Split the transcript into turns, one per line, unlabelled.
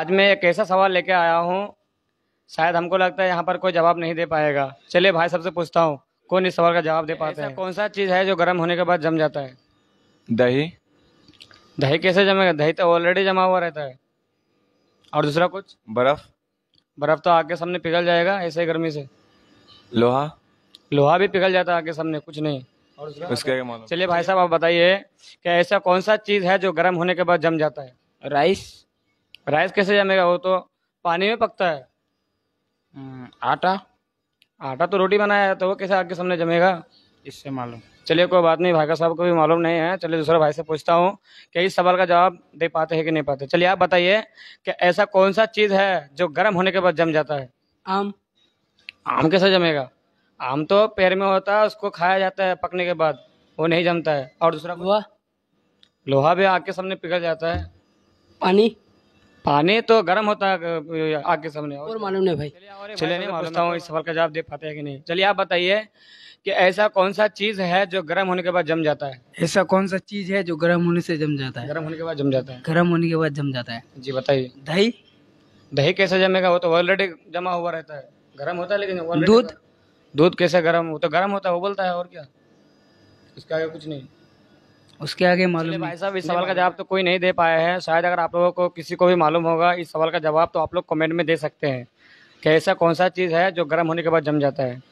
आज मैं एक ऐसा सवाल लेके आया हूँ शायद हमको लगता है यहाँ पर कोई जवाब नहीं दे पाएगा चलिए भाई सबसे पूछता हूँ कौन इस सवाल का जवाब दे पाता है कौन सा चीज़ है जो गर्म होने के बाद जम जाता है दही दही कैसे जमेगा दही तो ऑलरेडी जमा हुआ रहता है और दूसरा कुछ बर्फ बर्फ तो आगे सामने पिघल जाएगा ऐसे गर्मी से लोहा लोहा भी पिघल जाता है आगे सामने कुछ नहीं उसके चलिए भाई साहब आप बताइए कि ऐसा कौन सा चीज़ है जो गर्म होने के बाद जम जाता है राइस राइस कैसे जमेगा वो तो पानी में पकता है हम्म, आटा आटा तो रोटी बनाया है तो वो कैसे आपके सामने जमेगा इससे मालूम चलिए कोई बात नहीं भाई साहब को भी मालूम नहीं है चलिए दूसरा भाई से पूछता हूँ कि इस सवाल का जवाब दे पाते हैं कि नहीं पाते चलिए आप बताइए कि ऐसा कौन सा चीज़ है जो गर्म होने के बाद जम जाता है आम आम कैसे जमेगा आम तो पैर में होता है उसको खाया जाता है पकने के बाद वो नहीं जमता है और दूसरा लोहा लोहा भी आग के सामने पिघल जाता है पानी पानी तो गर्म होता है आग के सामने और, मालूम नहीं भाई चलिए नहीं पूछता हूँ इस सवाल का जवाब दे पाते हैं कि नहीं चलिए आप बताइए कि ऐसा कौन सा चीज है जो गर्म होने के बाद जम जाता है ऐसा कौन सा चीज है जो गर्म होने से जम जाता है गर्म होने के बाद जम जाता है गर्म होने के बाद जम जाता है जी बताइए दही दही कैसे जमेगा वो तो ऑलरेडी जमा हुआ रहता है गर्म होता है लेकिन दूध दूध कैसे गर्म वो तो गर्म होता है वो बोलता है और क्या इसका कुछ नहीं उसके आगे मालूम भाई साहब इस सवाल का जवाब तो कोई नहीं दे पाया है शायद अगर आप लोगों को किसी को भी मालूम होगा इस सवाल का जवाब तो आप लोग कमेंट में दे सकते हैं कि ऐसा कौन सा चीज़ है जो गर्म होने के बाद जम जाता है